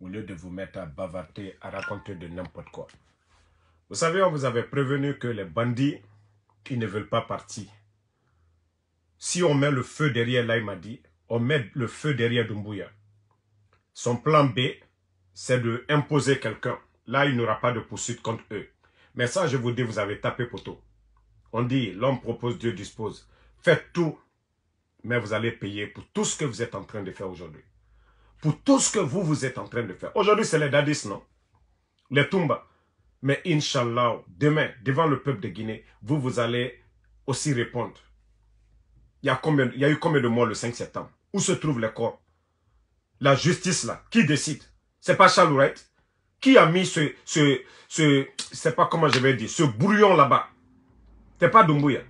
au lieu de vous mettre à bavarder, à raconter de n'importe quoi. Vous savez, on vous avait prévenu que les bandits, ils ne veulent pas partir. Si on met le feu derrière là, il m'a dit, on met le feu derrière Dumbuya. Son plan B, c'est de imposer quelqu'un. Là, il n'aura pas de poursuite contre eux. Mais ça, je vous dis, vous avez tapé poteau. On dit, l'homme propose, Dieu dispose. Faites tout, mais vous allez payer pour tout ce que vous êtes en train de faire aujourd'hui pour tout ce que vous, vous êtes en train de faire. Aujourd'hui, c'est les dadis, non Les Tumba. Mais inshallah, demain, devant le peuple de Guinée, vous, vous allez aussi répondre. Il y, a eu combien de morts le 5 septembre Où se trouvent les corps La justice, là, qui décide C'est pas Chalouret, Qui a mis ce, ce, ce, sais pas comment je vais dire, ce brouillon là-bas n'est pas Doumbouya.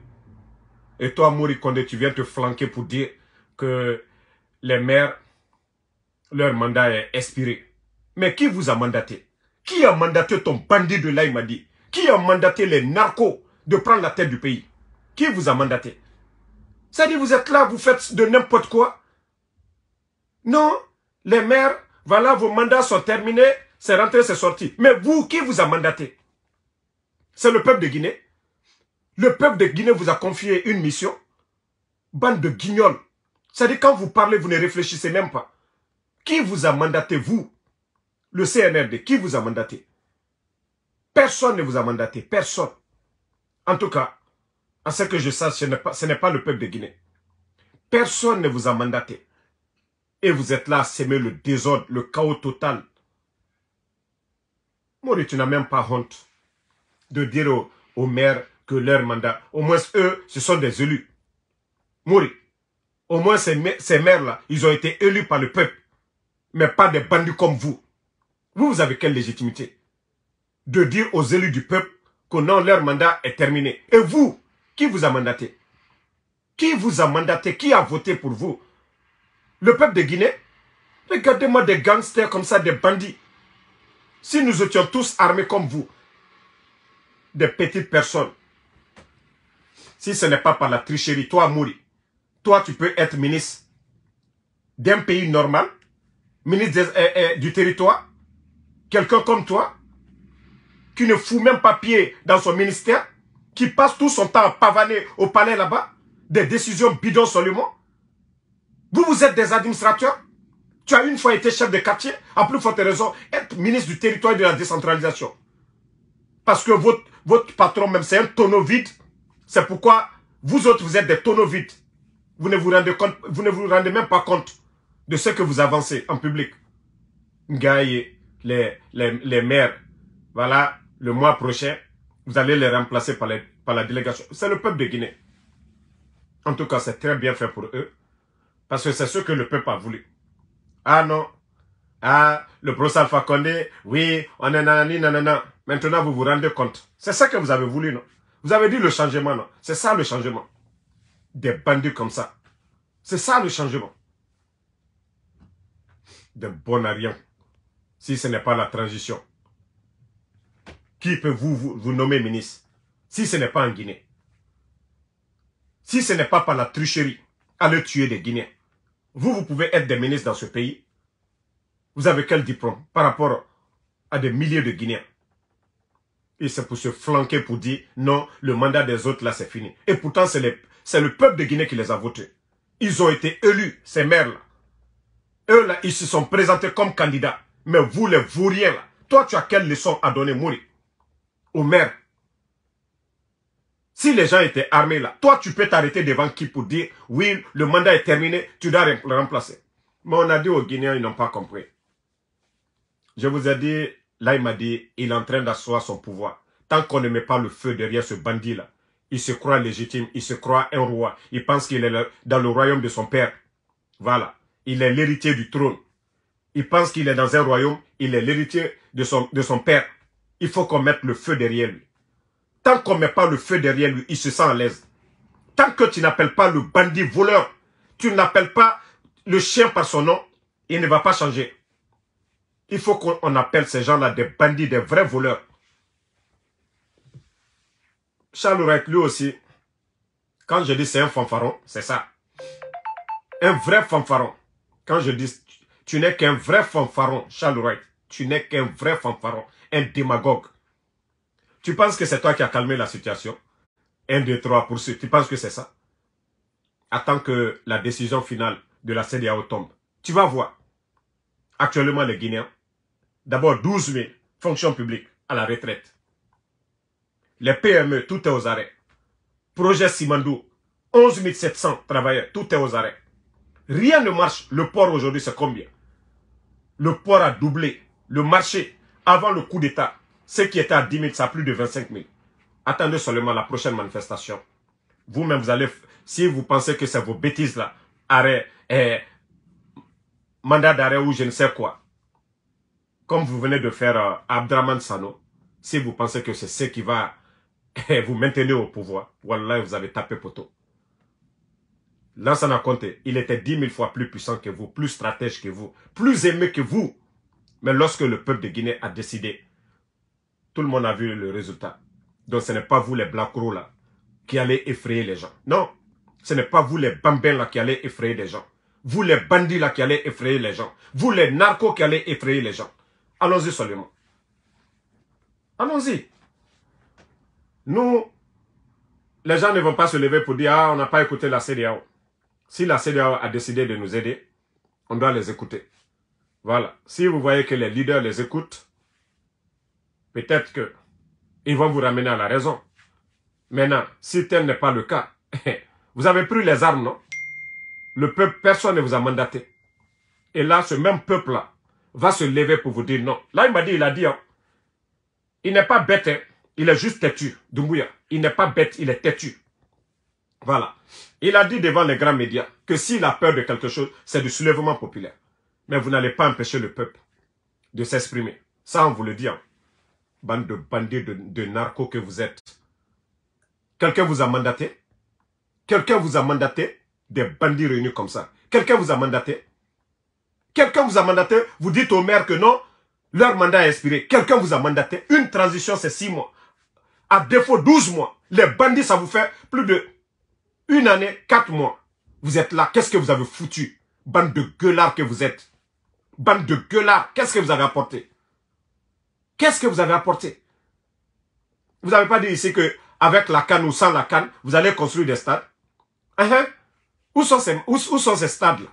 Et toi, Mori Kondé, tu viens te flanquer pour dire que les maires leur mandat est expiré. Mais qui vous a mandaté Qui a mandaté ton bandit de dit Qui a mandaté les narcos de prendre la tête du pays Qui vous a mandaté Ça dit, vous êtes là, vous faites de n'importe quoi Non, les maires, voilà, vos mandats sont terminés, c'est rentré, c'est sorti. Mais vous, qui vous a mandaté C'est le peuple de Guinée. Le peuple de Guinée vous a confié une mission. Bande de guignols. Ça dit, quand vous parlez, vous ne réfléchissez même pas. Qui vous a mandaté, vous Le CNRD, qui vous a mandaté Personne ne vous a mandaté, personne. En tout cas, à ce que je sache, ce n'est pas, le peuple de Guinée. Personne ne vous a mandaté. Et vous êtes là à s'aimer le désordre, le chaos total. Mori, tu n'as même pas honte de dire aux, maires que leur mandat, au moins eux, ce sont des élus. Mori, au moins ces maires-là, ils ont été élus par le peuple mais pas des bandits comme vous. Vous, vous avez quelle légitimité de dire aux élus du peuple que non, leur mandat est terminé. Et vous, qui vous a mandaté Qui vous a mandaté Qui a voté pour vous Le peuple de Guinée Regardez-moi des gangsters comme ça, des bandits. Si nous étions tous armés comme vous, des petites personnes, si ce n'est pas par la tricherie, toi, Mouri, toi, tu peux être ministre d'un pays normal ministre eh, eh, du territoire, quelqu'un comme toi, qui ne fout même pas pied dans son ministère, qui passe tout son temps à pavaner au palais là-bas, des décisions bidons seulement. Vous, vous êtes des administrateurs. Tu as une fois été chef de quartier, à plus forte raison, être ministre du territoire et de la décentralisation. Parce que votre, votre patron même, c'est un tonneau vide. C'est pourquoi vous autres, vous êtes des tonneaux vides. Vous ne vous rendez, compte, vous ne vous rendez même pas compte de ce que vous avancez en public. Ngaï, les, les, les maires, voilà, le mois prochain, vous allez les remplacer par, les, par la délégation. C'est le peuple de Guinée. En tout cas, c'est très bien fait pour eux. Parce que c'est ce que le peuple a voulu. Ah non. Ah, le professeur Fakonde, oui, on est nanani, nanana. Maintenant, vous vous rendez compte. C'est ça que vous avez voulu, non Vous avez dit le changement, non C'est ça le changement. Des bandits comme ça. C'est ça le changement de bon à rien si ce n'est pas la transition. Qui peut vous, vous, vous nommer ministre si ce n'est pas en Guinée Si ce n'est pas par la tricherie, allez tuer des Guinéens. Vous, vous pouvez être des ministres dans ce pays. Vous avez quel diplôme par rapport à des milliers de Guinéens Et c'est pour se flanquer, pour dire non, le mandat des autres là c'est fini. Et pourtant c'est le peuple de Guinée qui les a votés. Ils ont été élus, ces maires là. Eux, là, ils se sont présentés comme candidats. Mais vous, les vauriens, là, toi, tu as quelle leçon à donner, Mouri Au maire si les gens étaient armés là, toi tu peux t'arrêter devant qui pour dire oui, le mandat est terminé, tu dois le remplacer. Mais on a dit aux Guinéens, ils n'ont pas compris. Je vous ai dit, là il m'a dit, il est en train d'asseoir son pouvoir. Tant qu'on ne met pas le feu derrière ce bandit-là, il se croit légitime, il se croit un roi, il pense qu'il est dans le royaume de son père. Voilà il est l'héritier du trône. Il pense qu'il est dans un royaume, il est l'héritier de son, de son père. Il faut qu'on mette le feu derrière lui. Tant qu'on ne met pas le feu derrière lui, il se sent à l'aise. Tant que tu n'appelles pas le bandit voleur, tu n'appelles pas le chien par son nom, il ne va pas changer. Il faut qu'on appelle ces gens-là des bandits, des vrais voleurs. Charles lui aussi, quand je dis c'est un fanfaron, c'est ça. Un vrai fanfaron. Quand je dis, tu n'es qu'un vrai fanfaron, Charles Wright. Tu n'es qu'un vrai fanfaron, un démagogue. Tu penses que c'est toi qui as calmé la situation 1, trois pour ceux. Tu penses que c'est ça Attends que la décision finale de la CDAO tombe. Tu vas voir. Actuellement, les Guinéens, d'abord 12 000 fonctions publiques à la retraite. Les PME, tout est aux arrêts. Projet Simandou, 11 700 travailleurs, tout est aux arrêts. Rien ne marche. Le port aujourd'hui, c'est combien Le port a doublé. Le marché, avant le coup d'État, ce qui était à 10 000, ça a plus de 25 000. Attendez seulement la prochaine manifestation. Vous-même, vous allez, si vous pensez que c'est vos bêtises là, arrêt, eh, mandat d'arrêt ou je ne sais quoi, comme vous venez de faire euh, Abdraman Sano, si vous pensez que c'est ce qui va eh, vous maintenir au pouvoir, voilà, vous avez tapé poteau. Lansana compté. il était dix mille fois plus puissant que vous, plus stratège que vous, plus aimé que vous. Mais lorsque le peuple de Guinée a décidé, tout le monde a vu le résultat. Donc ce n'est pas vous les Black là qui allez effrayer les gens. Non, ce n'est pas vous les Bambins là qui allez effrayer les gens. Vous les bandits là qui allez effrayer les gens. Vous les narcos qui allez effrayer les gens. Allons-y seulement. Allons-y. Nous, les gens ne vont pas se lever pour dire « Ah, on n'a pas écouté la CDAO ». Si la CDAO a décidé de nous aider, on doit les écouter. Voilà. Si vous voyez que les leaders les écoutent, peut-être que vont vous ramener à la raison. Maintenant, si tel n'est pas le cas, vous avez pris les armes, non Le peuple, personne ne vous a mandaté. Et là, ce même peuple-là va se lever pour vous dire non. Là, il m'a dit, il a dit, hein, il n'est pas bête, hein. il est juste têtu, Dumbuya. Il n'est pas bête, il est têtu. Voilà. Il a dit devant les grands médias que s'il a peur de quelque chose, c'est du soulèvement populaire. Mais vous n'allez pas empêcher le peuple de s'exprimer. Ça, on vous le dit. Hein. Bande de bandits, de, de narcos que vous êtes. Quelqu'un vous a mandaté Quelqu'un vous a mandaté des bandits réunis comme ça Quelqu'un vous a mandaté Quelqu'un vous a mandaté Vous dites au maire que non, leur mandat est expiré. Quelqu'un vous a mandaté Une transition, c'est six mois. À défaut, 12 mois. Les bandits, ça vous fait plus de une année, quatre mois. Vous êtes là, qu'est-ce que vous avez foutu Bande de gueulards que vous êtes. Bande de gueulards, qu'est-ce que vous avez apporté Qu'est-ce que vous avez apporté Vous n'avez pas dit ici que avec la canne ou sans la canne, vous allez construire des stades Hein où, sont ces, sont ces stades-là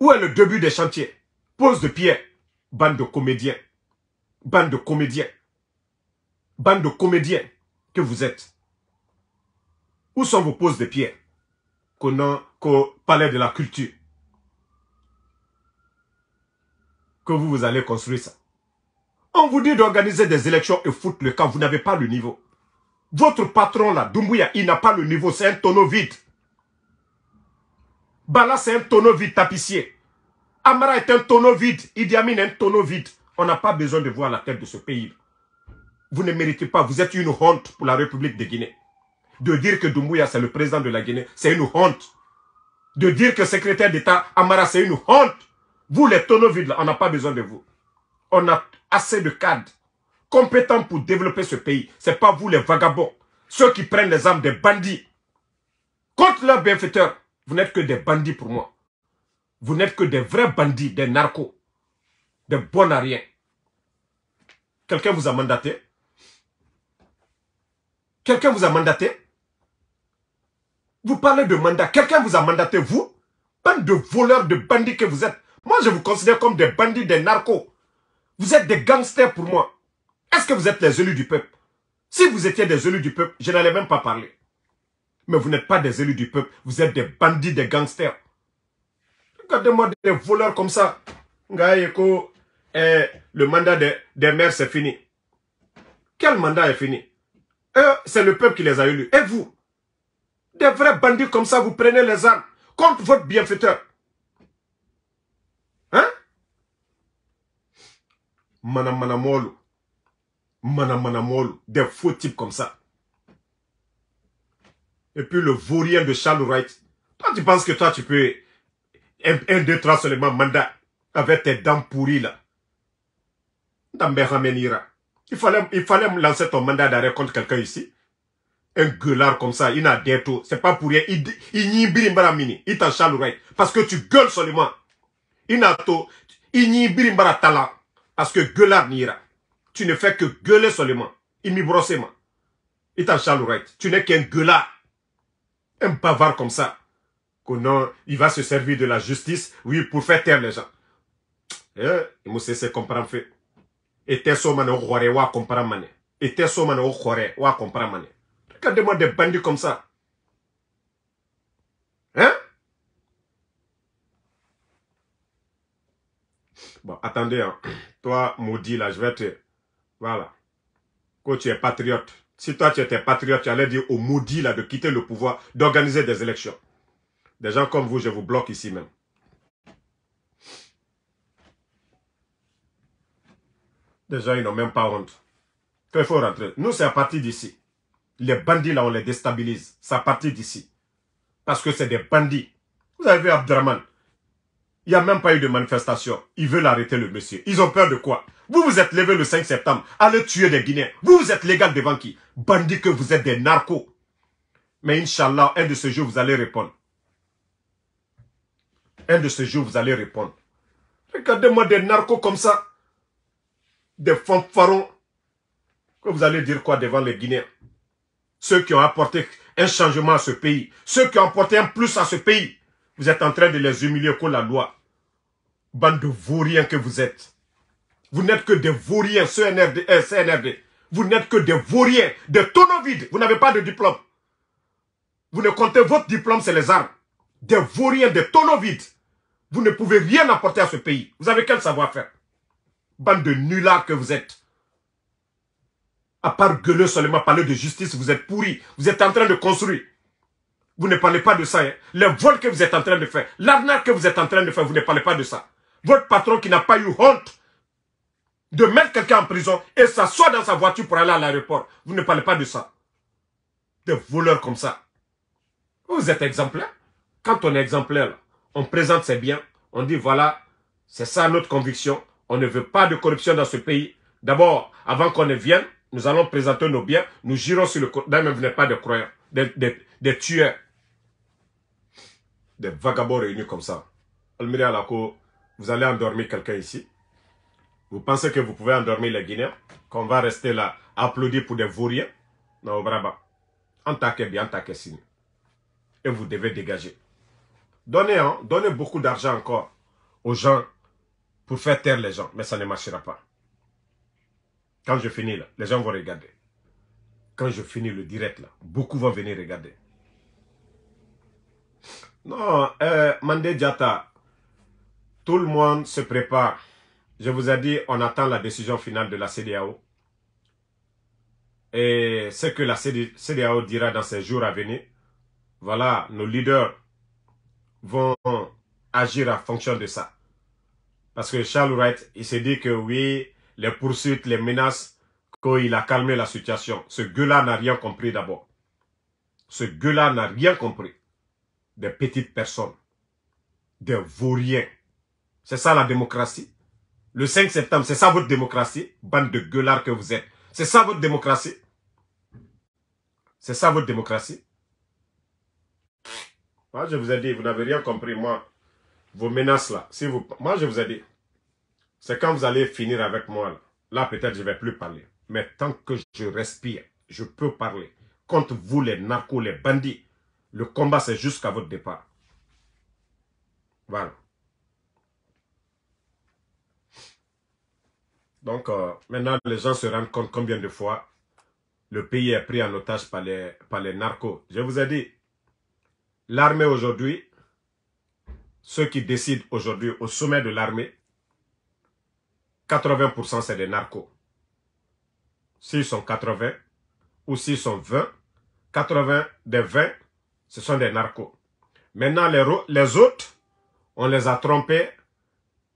Où est le début des chantiers Pose de pierre. Bande de comédiens. Bande de comédiens. Bande de comédiens que vous êtes. Où sont vos poses de pierre qu'au palais de la culture Que vous, vous allez construire ça. On vous dit d'organiser des élections et foutre le camp. Vous n'avez pas le niveau. Votre patron là, Doumbouya, il n'a pas le niveau. C'est un tonneau vide. Bala, c'est un tonneau vide tapissier. Amara est un tonneau vide. Idi Amin est un tonneau vide. On n'a pas besoin de voir la tête de ce pays. Vous ne méritez pas. Vous êtes une honte pour la République de Guinée de dire que Doumbouya, c'est le président de la Guinée, c'est une honte. De dire que secrétaire d'État Amara, c'est une honte. Vous, les tonneaux vides, on n'a pas besoin de vous. On a assez de cadres compétents pour développer ce pays. n'est pas vous, les vagabonds. Ceux qui prennent les armes des bandits. Contre leurs bienfaiteurs, vous n'êtes que des bandits pour moi. Vous n'êtes que des vrais bandits, des narcos, des bons à rien. Quelqu'un vous a mandaté Quelqu'un vous a mandaté vous parlez de mandat. Quelqu'un vous a mandaté, vous Bande de voleurs, de bandits que vous êtes. Moi, je vous considère comme des bandits, des narcos. Vous êtes des gangsters pour moi. Est-ce que vous êtes les élus du peuple Si vous étiez des élus du peuple, je n'allais même pas parler. Mais vous n'êtes pas des élus du peuple. Vous êtes des bandits, des gangsters. Regardez-moi des voleurs comme ça. Ngaïeko, eh, le mandat des, des maires, c'est fini. Quel mandat est fini c'est le peuple qui les a élus. Et vous des vrais bandits comme ça, vous prenez les armes contre votre bienfaiteur. Hein Manamana mana molo. Mana molo. Des faux types comme ça. Et puis le vaurien de Charles Wright. Toi, tu penses que toi, tu peux... Un, deux, trois seulement mandat. Avec tes dents pourries, là. Il fallait, il fallait me lancer ton mandat d'arrêt contre quelqu'un ici un gueulard comme ça, il n'a des tout. C'est pas pour rien. Il, n'y il pas de mini. Il t'en Parce que tu gueules seulement. Il n'a tout. Il n'y de talent Parce que gueulard n'ira. Tu ne fais que gueuler seulement. Il m'y Il t'en Tu n'es qu'un gueulard. Un bavard comme ça. qu'on il va se servir de la justice, oui, pour faire taire les gens. Eh, il c'est comprendre fait. Et t'es soumanes au comprendre Et t'es somme au à comprendre Regardez-moi des bandits comme ça. Hein Bon, attendez, hein. toi, maudit, là, je vais te... Voilà. Quand tu es patriote, si toi, tu étais patriote, tu allais dire au maudit, là, de quitter le pouvoir, d'organiser des élections. Des gens comme vous, je vous bloque ici même. Des gens, ils n'ont même pas honte. Qu'il faut rentrer. Nous, c'est à partir d'ici les bandits là, on les déstabilise. Ça partit d'ici. Parce que c'est des bandits. Vous avez vu Abdraman. Il n'y a même pas eu de manifestation. Ils veulent arrêter le monsieur. Ils ont peur de quoi Vous vous êtes levé le 5 septembre. Allez tuer des Guinéens. Vous vous êtes légal devant qui Bandits que vous êtes des narcos. Mais Inch'Allah, un de ces jours, vous allez répondre. Un de ces jours, vous allez répondre. Regardez-moi des narcos comme ça. Des fanfarons. Que vous allez dire quoi devant les Guinéens ceux qui ont apporté un changement à ce pays, ceux qui ont apporté un plus à ce pays, vous êtes en train de les humilier contre la loi. Bande de vauriens que vous êtes. Vous n'êtes que des vauriens, CNRD, euh, CNRD. Vous n'êtes que des vauriens, des tonneaux vides. Vous n'avez pas de diplôme. Vous ne comptez votre diplôme, c'est les armes. Des vauriens, des tonneaux vides. Vous ne pouvez rien apporter à ce pays. Vous avez quel savoir-faire Bande de nullards que vous êtes. À part gueuleux seulement, parler de justice, vous êtes pourri. Vous êtes en train de construire. Vous ne parlez pas de ça. Hein. Les vols que vous êtes en train de faire, l'arnaque que vous êtes en train de faire, vous ne parlez pas de ça. Votre patron qui n'a pas eu honte de mettre quelqu'un en prison et s'asseoir dans sa voiture pour aller à l'aéroport, vous ne parlez pas de ça. Des voleurs comme ça. Vous êtes exemplaires. Quand on est exemplaire, on présente ses biens, on dit voilà, c'est ça notre conviction, on ne veut pas de corruption dans ce pays. D'abord, avant qu'on ne vienne, nous allons présenter nos biens, nous girons sur le côté. Ne venez pas de croyants, des, des, tueurs, des vagabonds réunis comme ça. Almiri Alako, vous allez endormir quelqu'un ici. Vous pensez que vous pouvez endormir les Guinéens, qu'on va rester là, applaudir pour des vauriens. Non, braba. En bien, en que signe. Et vous devez dégager. Donnez, hein, donnez beaucoup d'argent encore aux gens pour faire taire les gens, mais ça ne marchera pas. Quand je finis là, les gens vont regarder. Quand je finis le direct là, beaucoup vont venir regarder. Non, euh, Mandé Diata, tout le monde se prépare. Je vous ai dit, on attend la décision finale de la CDAO. Et ce que la CDAO dira dans ces jours à venir, voilà, nos leaders vont agir en fonction de ça. Parce que Charles Wright, il s'est dit que oui, les poursuites, les menaces, quand il a calmé la situation. Ce gueulard là n'a rien compris d'abord. Ce gueulard n'a rien compris. Des petites personnes, des vauriens. C'est ça la démocratie. Le 5 septembre, c'est ça votre démocratie, bande de gueulards que vous êtes. C'est ça votre démocratie. C'est ça votre démocratie. Moi, je vous ai dit, vous n'avez rien compris, moi. Vos menaces là, si vous... Moi, je vous ai dit. C'est quand vous allez finir avec moi. Là, peut-être je ne vais plus parler. Mais tant que je respire, je peux parler. Contre vous, les narcos, les bandits, le combat, c'est jusqu'à votre départ. Voilà. Donc, euh, maintenant, les gens se rendent compte combien de fois le pays est pris en otage par les, par les narcos. Je vous ai dit, l'armée aujourd'hui, ceux qui décident aujourd'hui au sommet de l'armée, 80% c'est des narcos. S'ils sont 80 ou s'ils sont 20, 80 des 20, ce sont des narcos. Maintenant, les, les autres, on les a trompés,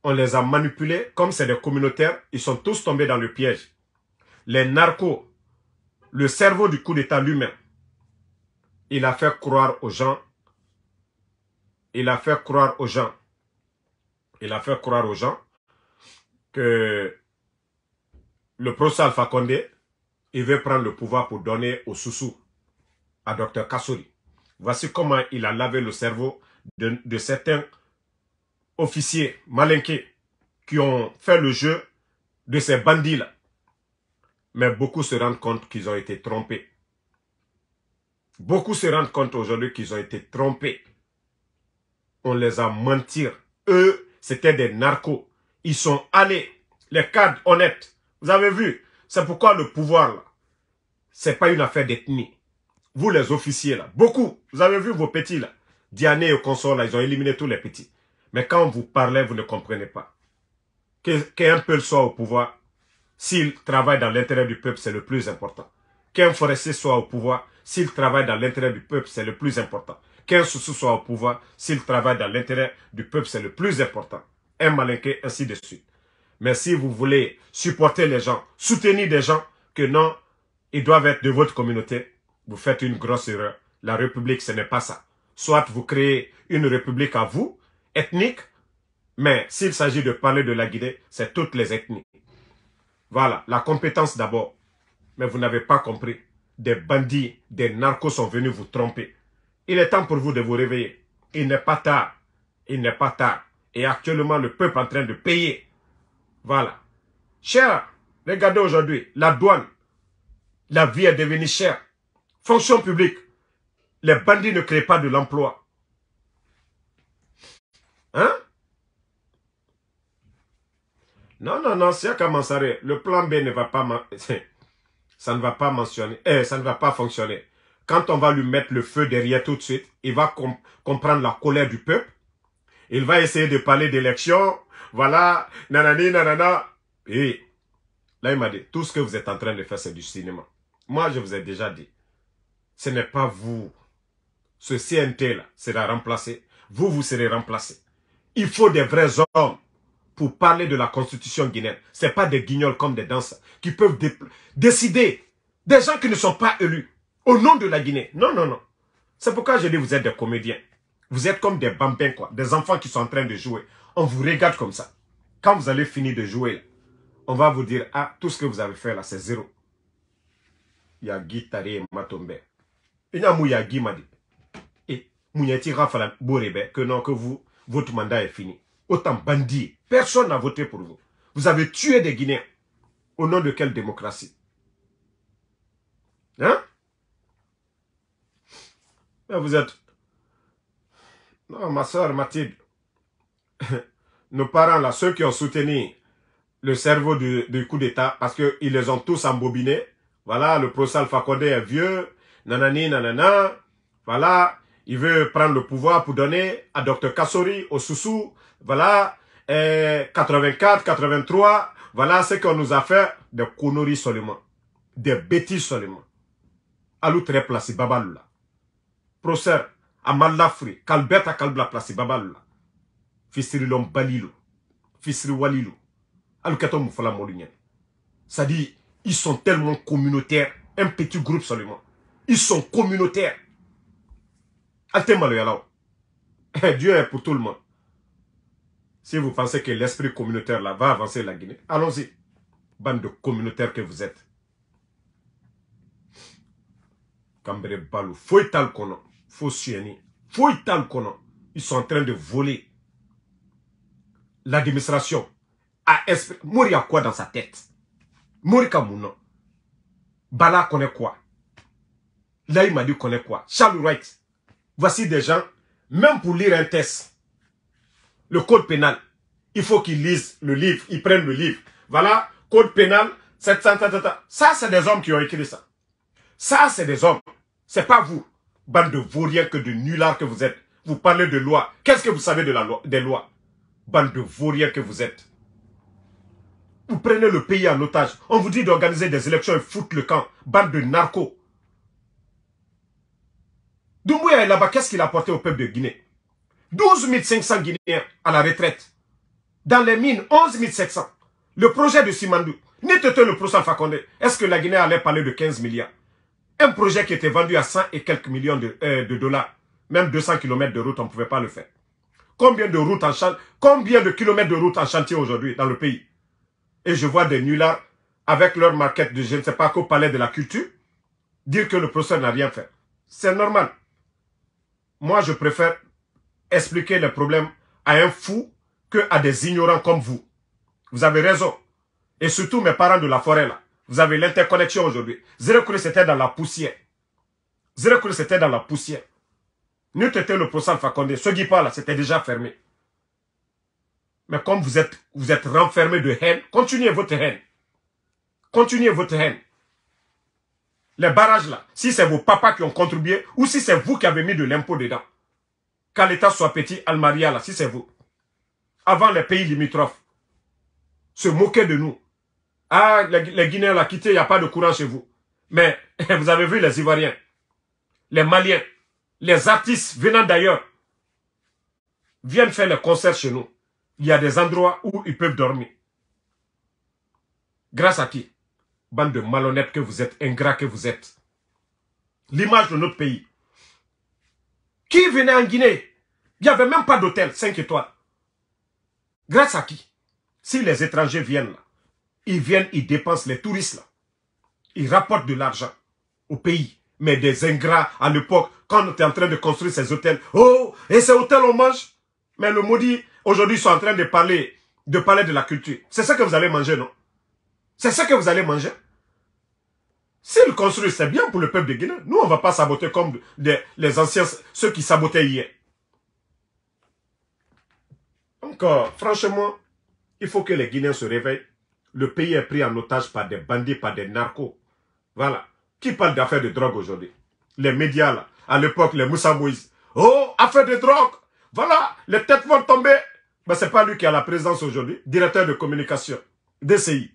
on les a manipulés. Comme c'est des communautaires, ils sont tous tombés dans le piège. Les narcos, le cerveau du coup d'État lui-même, il a fait croire aux gens, il a fait croire aux gens, il a fait croire aux gens que le professeur Alpha Condé, il veut prendre le pouvoir pour donner au Soussou, à Dr Kassouri. Voici comment il a lavé le cerveau de, de certains officiers malinqués qui ont fait le jeu de ces bandits-là. Mais beaucoup se rendent compte qu'ils ont été trompés. Beaucoup se rendent compte aujourd'hui qu'ils ont été trompés. On les a mentir. Eux, c'était des narcos ils sont allés. Les cadres honnêtes. Vous avez vu C'est pourquoi le pouvoir, là, n'est pas une affaire d'ethnie. Vous, les officiers, là, beaucoup, vous avez vu vos petits, là, Diane et au là, ils ont éliminé tous les petits. Mais quand vous parlez, vous ne comprenez pas. Qu'un peuple soit au pouvoir, s'il travaille dans l'intérêt du peuple, c'est le plus important. Qu'un forestier soit au pouvoir, s'il travaille dans l'intérêt du peuple, c'est le plus important. Qu'un sous soit au pouvoir, s'il travaille dans l'intérêt du peuple, c'est le plus important un malinqué, ainsi de suite. Mais si vous voulez supporter les gens, soutenir des gens que non, ils doivent être de votre communauté, vous faites une grosse erreur. La République, ce n'est pas ça. Soit vous créez une République à vous, ethnique, mais s'il s'agit de parler de la Guinée, c'est toutes les ethnies. Voilà, la compétence d'abord. Mais vous n'avez pas compris. Des bandits, des narcos sont venus vous tromper. Il est temps pour vous de vous réveiller. Il n'est pas tard. Il n'est pas tard. Et actuellement, le peuple est en train de payer. Voilà. Cher, regardez aujourd'hui, la douane, la vie est devenue chère. Fonction publique, les bandits ne créent pas de l'emploi. Hein Non, non, non, c'est à commencer. Le plan B ne va pas... Ça ne va pas mentionner... Eh, ça ne va pas fonctionner. Quand on va lui mettre le feu derrière tout de suite, il va comprendre la colère du peuple il va essayer de parler d'élection. Voilà, nanani, nanana. Et là, il m'a dit, tout ce que vous êtes en train de faire, c'est du cinéma. Moi, je vous ai déjà dit, ce n'est pas vous. Ce CNT-là sera remplacé. Vous, vous serez remplacé. Il faut des vrais hommes pour parler de la constitution guinéenne. Ce pas des guignols comme des danseurs qui peuvent décider. Des gens qui ne sont pas élus au nom de la Guinée. Non, non, non. C'est pourquoi je dis vous êtes des comédiens. Vous êtes comme des bambins, quoi, des enfants qui sont en train de jouer. On vous regarde comme ça. Quand vous allez finir de jouer, on va vous dire, ah, tout ce que vous avez fait là, c'est zéro. Yagi Tari Matombe. Yagi m'a dit. Et Mouyati, Rafala Borebe, que non, que vous, votre mandat est fini. Autant bandit. Personne n'a voté pour vous. Vous avez tué des Guinéens. Au nom de quelle démocratie Hein ah, vous êtes ma soeur Mathilde, nos parents, là, ceux qui ont soutenu le cerveau du, coup d'État, parce qu'ils les ont tous embobinés, voilà, le procès Alpha Condé est vieux, nanani, nanana, voilà, il veut prendre le pouvoir pour donner à Dr Kassori, au Soussou, voilà, 84, 83, voilà ce qu'on nous a fait, des conneries seulement, des bêtises seulement. Alou très placé, Babalou là. Procès a ma Kalberta Kalbla place, ta kali bila Walilo, babali la fisirilɔnbali Ça Ça ils sont tellement communautaires un petit groupe seulement ils sont communautaires Alté eh, Dieu est pour tout le monde si vous pensez que l'esprit communautaire va avancer la Guinée allons-y bande de communautaires que vous êtes kambre Balou, Fouetal t'al faut Faut y t'en connaître. ils sont en train de voler l'administration a esprit Mourir quoi dans sa tête Mourir comme bala connaît quoi dit connaît quoi charles wright voici des gens même pour lire un test le code pénal il faut qu'ils lisent le livre ils prennent le livre voilà code pénal 700 ça c'est des hommes qui ont écrit ça ça c'est des hommes c'est pas vous Bande de vauriens que de nullards que vous êtes. Vous parlez de loi. Qu'est-ce que vous savez de la loi, des lois Bande de vauriens que vous êtes. Vous prenez le pays en otage. On vous dit d'organiser des élections et foutre le camp. Bande de narcos. Doumbouya est là-bas. Qu'est-ce qu'il a apporté au peuple de Guinée 12 500 Guinéens à la retraite. Dans les mines, 11 700. Le projet de Simandou. nétait le procès Fakonde Est-ce que la Guinée allait parler de 15 milliards un projet qui était vendu à 100 et quelques millions de, euh, dollars, même 200 km de route, on ne pouvait pas le faire. Combien de routes en chantier, combien de kilomètres de routes en chantier aujourd'hui dans le pays Et je vois des nullards avec leur marquette de je ne sais pas qu'au palais de la culture, dire que le professeur n'a rien fait. C'est normal. Moi, je préfère expliquer les problèmes à un fou que à des ignorants comme vous. Vous avez raison. Et surtout mes parents de la forêt là. Vous avez l'interconnexion aujourd'hui. Zéro c'était dans la poussière. Zéro c'était dans la poussière. Nous était le procès Fakonde. Ce qui parle, c'était déjà fermé. Mais comme vous êtes, vous êtes renfermé de haine, continuez votre haine. Continuez votre haine. Les barrages là, si c'est vos papas qui ont contribué ou si c'est vous qui avez mis de l'impôt dedans. Quand l'État soit petit, Almaria là, si c'est vous. Avant les pays limitrophes, se moquaient de nous. Ah, les Guinéens l'ont quitté, il n'y a pas de courant chez vous. Mais vous avez vu les Ivoiriens, les Maliens, les artistes venant d'ailleurs viennent faire les concerts chez nous. Il y a des endroits où ils peuvent dormir. Grâce à qui Bande de malhonnêtes que vous êtes, ingrats que vous êtes. L'image de notre pays. Qui venait en Guinée Il n'y avait même pas d'hôtel 5 étoiles. Grâce à qui Si les étrangers viennent là, ils viennent, ils dépensent les touristes là. Ils rapportent de l'argent au pays. Mais des ingrats à l'époque, quand on était en train de construire ces hôtels, oh, et ces hôtels on mange. Mais le maudit, aujourd'hui, ils sont en train de parler, de parler de la culture. C'est ça que vous allez manger, non C'est ça que vous allez manger S'ils construisent, c'est bien pour le peuple de Guinée. Nous, on ne va pas saboter comme les anciens, ceux qui sabotaient hier. Encore, franchement, il faut que les Guinéens se réveillent. Le pays est pris en otage par des bandits, par des narcos. Voilà. Qui parle d'affaires de drogue aujourd'hui Les médias, là. À l'époque, les Moussa Moïse. Oh, affaires de drogue Voilà, les têtes vont tomber. Mais c'est pas lui qui a la présence aujourd'hui. Directeur de communication, DCI.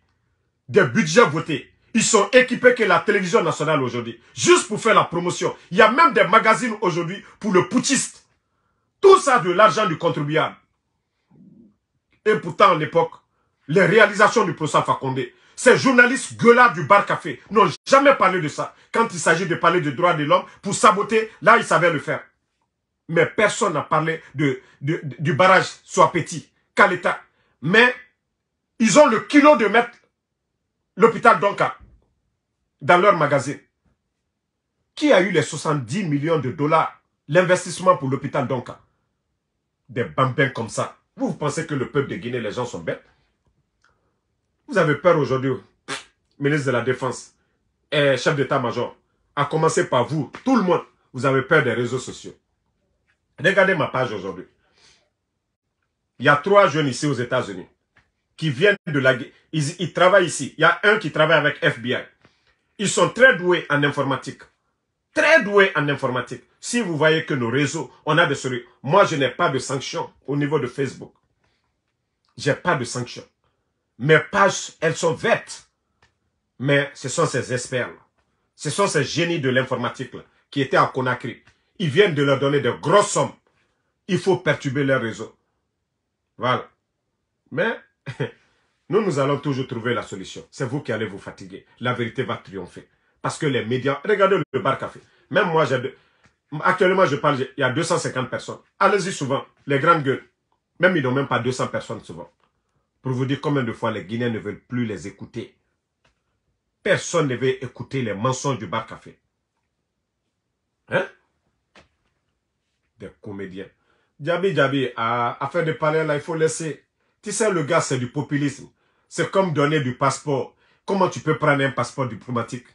Des budgets votés. Ils sont équipés que la télévision nationale aujourd'hui. Juste pour faire la promotion. Il y a même des magazines aujourd'hui pour le poutiste. Tout ça de l'argent du contribuable. Et pourtant, à l'époque, les réalisations du professeur Fakonde. Ces journalistes gueulards du bar café n'ont jamais parlé de ça. Quand il s'agit de parler des droits de l'homme, pour saboter, là, ils savaient le faire. Mais personne n'a parlé de, du barrage soit petit, qu'à l'État. Mais ils ont le kilo de mettre l'hôpital Donka dans leur magasin. Qui a eu les 70 millions de dollars, l'investissement pour l'hôpital Donka Des bambins comme ça. vous pensez que le peuple de Guinée, les gens sont bêtes vous avez peur aujourd'hui, ministre de la Défense et chef d'état-major, à commencer par vous, tout le monde, vous avez peur des réseaux sociaux. Regardez ma page aujourd'hui. Il y a trois jeunes ici aux États-Unis qui viennent de la guerre. Ils, travaillent ici. Il y a un qui travaille avec FBI. Ils sont très doués en informatique. Très doués en informatique. Si vous voyez que nos réseaux, on a des solutions. Moi, je n'ai pas de sanctions au niveau de Facebook. Je n'ai pas de sanctions. Mes pages, elles sont vertes. Mais ce sont ces experts-là. Ce sont ces génies de linformatique qui étaient à Conakry. Ils viennent de leur donner de grosses sommes. Il faut perturber leur réseau. Voilà. Mais nous, nous allons toujours trouver la solution. C'est vous qui allez vous fatiguer. La vérité va triompher. Parce que les médias... Regardez le bar café. Même moi, j'ai... Actuellement, je parle, il y a 250 personnes. Allez-y souvent, les grandes gueules. Même ils n'ont même pas 200 personnes souvent. Pour vous dire combien de fois les Guinéens ne veulent plus les écouter. Personne ne veut écouter les mensonges du bar café. Hein? Des comédiens. Djabi Djabi, à, faire des parler là, il faut laisser. Tu sais, le gars, c'est du populisme. C'est comme donner du passeport. Comment tu peux prendre un passeport diplomatique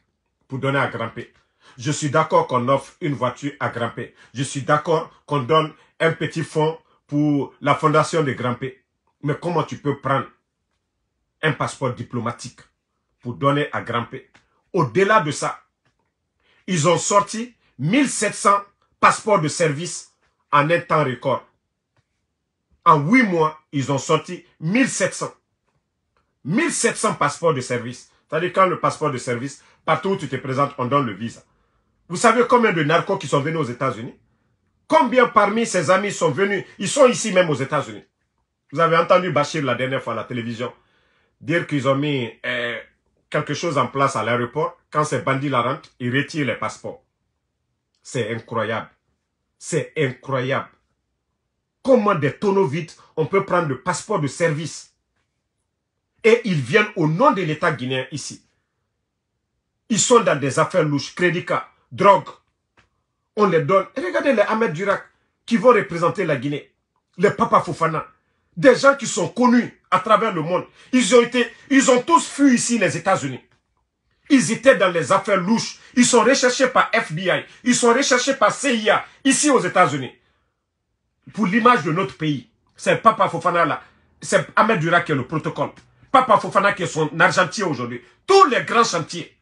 pour donner à grimper Je suis d'accord qu'on offre une voiture à grimper. Je suis d'accord qu'on donne un petit fonds pour la fondation de grimper. Mais comment tu peux prendre un passeport diplomatique pour donner à Grand Au-delà de ça, ils ont sorti 1700 passeports de service en un temps record. En huit mois, ils ont sorti 1700. 1700 passeports de service. C'est-à-dire quand le passeport de service, partout où tu te présentes, on donne le visa. Vous savez combien de narcos qui sont venus aux États-Unis Combien parmi ces amis sont venus Ils sont ici même aux États-Unis. Vous avez entendu Bachir la dernière fois à la télévision dire qu'ils ont mis euh, quelque chose en place à l'aéroport. Quand ces bandits la rentrent, ils retirent les passeports. C'est incroyable. C'est incroyable. Comment des tonneaux vides, on peut prendre le passeport de service et ils viennent au nom de l'État guinéen ici. Ils sont dans des affaires louches, cas, drogue. On les donne. regardez les Ahmed Durak qui vont représenter la Guinée. Le Papa Fofana, des gens qui sont connus à travers le monde. Ils ont, été, ils ont tous fui ici les États-Unis. Ils étaient dans les affaires louches. Ils sont recherchés par FBI. Ils sont recherchés par CIA ici aux États-Unis. Pour l'image de notre pays, c'est Papa Fofana là. C'est Ahmed Dura qui est le protocole. Papa Fofana qui est son argentier aujourd'hui. Tous les grands chantiers,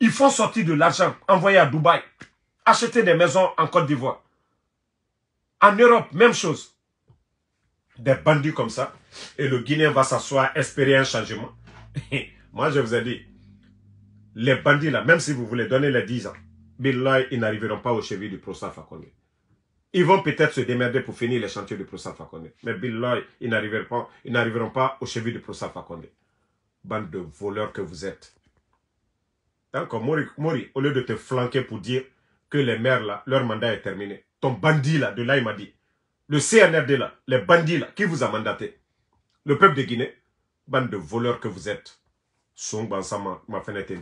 ils font sortir de l'argent Envoyer à Dubaï. Acheter des maisons en Côte d'Ivoire. En Europe, même chose des bandits comme ça, et le Guinéen va s'asseoir, espérer un changement. Moi, je vous ai dit, les bandits là, même si vous voulez donner les 10 ans, Billah, ils n'arriveront pas au chevet du Prosa Fakonde. Ils vont peut-être se démerder pour finir les chantiers du Prosa Fakonde. Mais Billah, ils n'arriveront pas, ils n'arriveront pas au chevet du Prosa Fakonde. Bande de voleurs que vous êtes. Donc, Mori, Mori, au lieu de te flanquer pour dire que les maires là, leur mandat est terminé, ton bandit là, de là, il m'a dit, le CNRD là, les bandits là, qui vous a mandaté Le peuple de Guinée, bande de voleurs que vous êtes. Son bansama ma fenêtre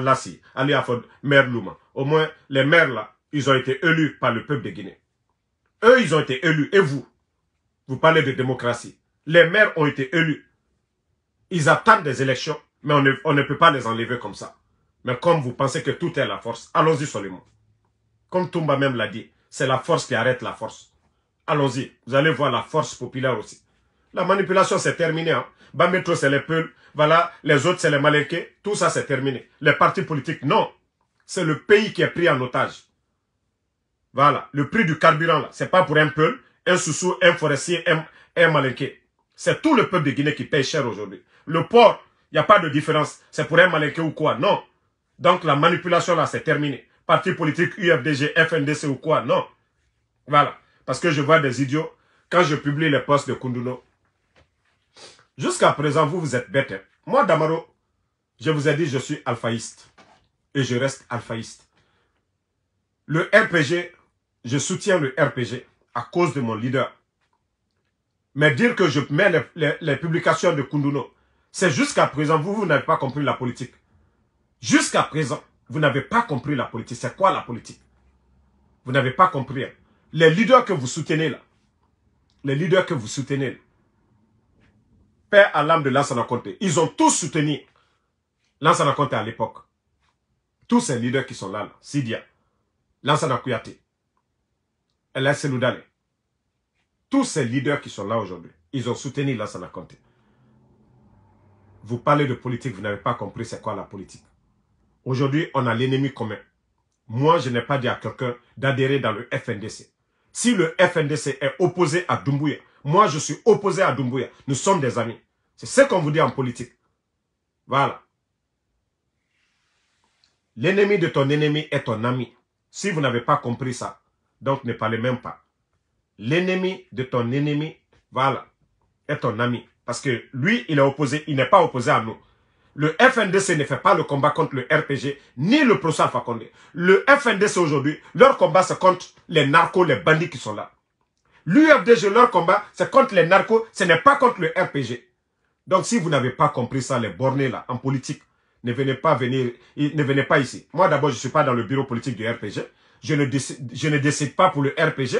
Lassi, Ali Afod, maire Au moins, les maires là, ils ont été élus par le peuple de Guinée. Eux, ils ont été élus. Et vous Vous parlez de démocratie. Les maires ont été élus. Ils attendent des élections, mais on ne, peut pas les enlever comme ça. Mais comme vous pensez que tout est à la force, allons-y seulement. Comme Toumba même l'a dit, c'est la force qui arrête la force. Allons-y, vous allez voir la force populaire aussi. La manipulation, c'est terminé. Hein. c'est les peuls. Voilà, les autres, c'est les malinqués. Tout ça, c'est terminé. Les partis politiques, non. C'est le pays qui est pris en otage. Voilà, le prix du carburant, là, c'est pas pour un peuple, un soussou, un forestier, un, un malinqué. C'est tout le peuple de Guinée qui paye cher aujourd'hui. Le port, il n'y a pas de différence. C'est pour un malinqué ou quoi Non. Donc la manipulation, là, c'est terminé parti politique UFDG, FNDC ou quoi. Non. Voilà. Parce que je vois des idiots quand je publie les posts de Kunduno. Jusqu'à présent, vous, vous êtes bêtes. Hein. Moi, Damaro, je vous ai dit, je suis alphaïste. Et je reste alphaïste. Le RPG, je soutiens le RPG à cause de mon leader. Mais dire que je mets les publications de Kunduno, c'est jusqu'à présent, vous, vous n'avez pas compris la politique. Jusqu'à présent vous n'avez pas compris la politique. C'est quoi la politique Vous n'avez pas compris. Hein. Les leaders que vous soutenez là, les leaders que vous soutenez là, à l'âme de Lansana Conté, ils ont tous soutenu Lansana Conté à l'époque. Tous ces leaders qui sont là, Sidia, Lansana Kouyate, LS tous ces leaders qui sont là aujourd'hui, ils ont soutenu Lansana Conté. Vous parlez de politique, vous n'avez pas compris c'est quoi la politique. Aujourd'hui, on a l'ennemi commun. Moi, je n'ai pas dit à quelqu'un d'adhérer dans le FNDC. Si le FNDC est opposé à Doumbouya, moi, je suis opposé à Doumbouya. Nous sommes des amis. C'est ce qu'on vous dit en politique. Voilà. L'ennemi de ton ennemi est ton ami. Si vous n'avez pas compris ça, donc ne parlez même pas. L'ennemi de ton ennemi, voilà, est ton ami. Parce que lui, il est opposé, il n'est pas opposé à nous. Le FNDC ne fait pas le combat contre le RPG, ni le procès Alpha Le FNDC aujourd'hui, leur combat c'est contre les narcos, les bandits qui sont là. L'UFDG, leur combat, c'est contre les narcos, ce n'est pas contre le RPG. Donc si vous n'avez pas compris ça, les bornés là, en politique, ne venez pas venir, ne venez pas ici. Moi d'abord, je ne suis pas dans le bureau politique du RPG. Je ne, décide, je ne décide pas pour le RPG.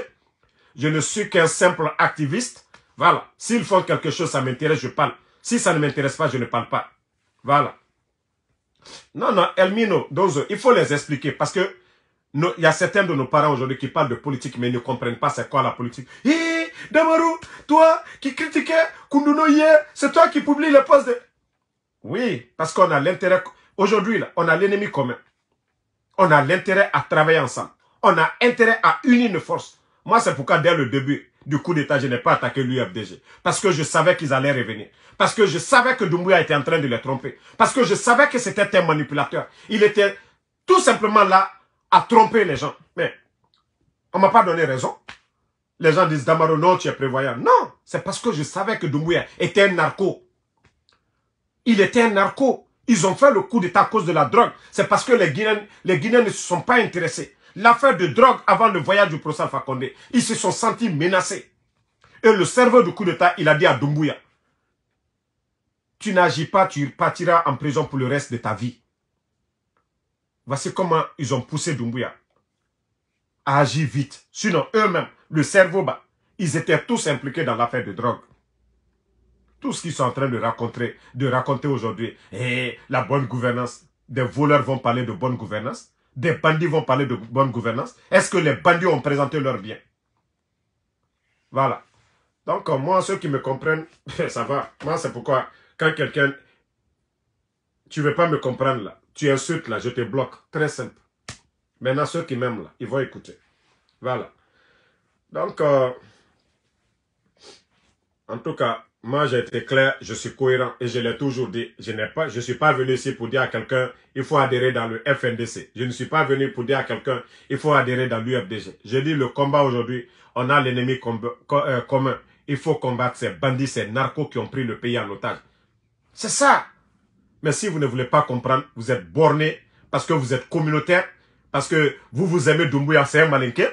Je ne suis qu'un simple activiste. Voilà. S'ils font quelque chose, ça m'intéresse, je parle. Si ça ne m'intéresse pas, je ne parle pas. Voilà. Non, non, Elmino, Donzo, il faut les expliquer parce que il y a certains de nos parents aujourd'hui qui parlent de politique mais ne comprennent pas c'est quoi la politique. Hé, Damaru, toi qui critiquais Kunduno hier, c'est toi qui publie les postes de... Oui, parce qu'on a l'intérêt... Aujourd'hui, on a l'ennemi commun. On a l'intérêt à travailler ensemble. On a intérêt à unir nos forces. Moi, c'est pourquoi dès le début, du coup d'État, je n'ai pas attaqué l'UFDG. Parce que je savais qu'ils allaient revenir. Parce que je savais que Doumbouya était en train de les tromper. Parce que je savais que c'était un manipulateur. Il était tout simplement là à tromper les gens. Mais on m'a pas donné raison. Les gens disent, Damaro, non, tu es prévoyant. Non, c'est parce que je savais que Doumbouya était un narco. Il était un narco. Ils ont fait le coup d'État à cause de la drogue. C'est parce que les Guinéens, les Guinéens ne se sont pas intéressés l'affaire de drogue avant le voyage du professeur Fakonde. Ils se sont sentis menacés. Et le cerveau du coup d'État, il a dit à Doumbouya, tu n'agis pas, tu partiras en prison pour le reste de ta vie. Voici comment ils ont poussé Doumbouya à agir vite. Sinon, eux-mêmes, le cerveau bas, ils étaient tous impliqués dans l'affaire de drogue. Tout ce qu'ils sont en train de raconter, aujourd'hui, eh, la bonne gouvernance, des voleurs vont parler de bonne gouvernance des bandits vont parler de bonne gouvernance Est-ce que les bandits ont présenté leurs biens Voilà. Donc, euh, moi, ceux qui me comprennent, ça va. Moi, c'est pourquoi, quand quelqu'un... Tu ne veux pas me comprendre, là. Tu insultes, là. Je te bloque. Très simple. Maintenant, ceux qui m'aiment, là, ils vont écouter. Voilà. Donc, euh, en tout cas, moi j'ai été clair, je suis cohérent et je l'ai toujours dit. Je n'ai pas, je suis pas venu ici pour dire à quelqu'un il faut adhérer dans le FNDC. Je ne suis pas venu pour dire à quelqu'un il faut adhérer dans l'UFDG. Je dis le combat aujourd'hui, on a l'ennemi euh, commun. Il faut combattre ces bandits, ces narcos qui ont pris le pays en otage. C'est ça. Mais si vous ne voulez pas comprendre, vous êtes borné parce que vous êtes communautaire, parce que vous vous aimez Dumbuya, c'est un malinqué.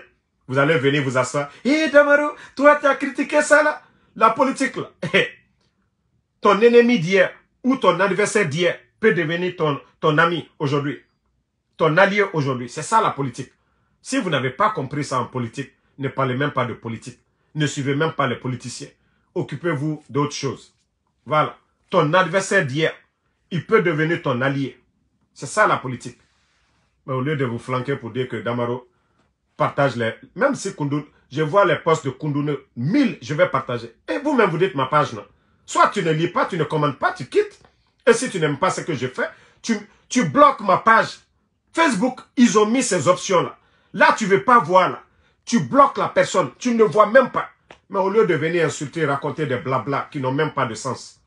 Vous allez venir vous asseoir. Hé eh, Damaru, toi tu as critiqué ça là. La politique, eh, ton ennemi d'hier ou ton adversaire d'hier peut devenir ton, ton ami aujourd'hui, ton allié aujourd'hui. C'est ça la politique. Si vous n'avez pas compris ça en politique, ne parlez même pas de politique. Ne suivez même pas les politiciens. Occupez-vous d'autres choses. Voilà. Ton adversaire d'hier, il peut devenir ton allié. C'est ça la politique. Mais au lieu de vous flanquer pour dire que Damaro partage les... Même si Koundou, je vois les postes de Kundune, 1000, je vais partager. Et vous-même, vous dites ma page, non. Soit tu ne lis pas, tu ne commandes pas, tu quittes. Et si tu n'aimes pas ce que je fais, tu, tu bloques ma page. Facebook, ils ont mis ces options-là. Là, tu ne veux pas voir, là. Tu bloques la personne, tu ne vois même pas. Mais au lieu de venir insulter, raconter des blabla qui n'ont même pas de sens,